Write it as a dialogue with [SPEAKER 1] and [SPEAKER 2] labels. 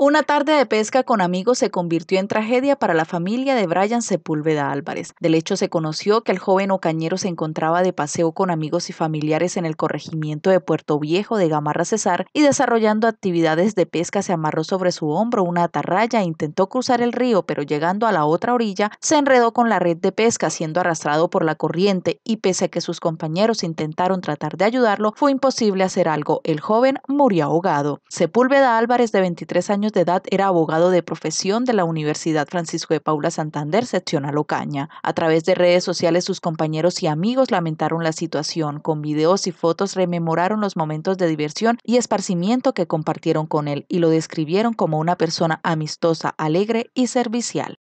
[SPEAKER 1] Una tarde de pesca con amigos se convirtió en tragedia para la familia de Brian Sepúlveda Álvarez. Del hecho se conoció que el joven ocañero se encontraba de paseo con amigos y familiares en el corregimiento de Puerto Viejo de Gamarra Cesar y desarrollando actividades de pesca se amarró sobre su hombro una atarraya e intentó cruzar el río, pero llegando a la otra orilla se enredó con la red de pesca siendo arrastrado por la corriente y pese a que sus compañeros intentaron tratar de ayudarlo, fue imposible hacer algo. El joven murió ahogado. Sepúlveda Álvarez de 23 años de edad era abogado de profesión de la Universidad Francisco de Paula Santander, seccional Ocaña. A través de redes sociales sus compañeros y amigos lamentaron la situación. Con videos y fotos rememoraron los momentos de diversión y esparcimiento que compartieron con él y lo describieron como una persona amistosa, alegre y servicial.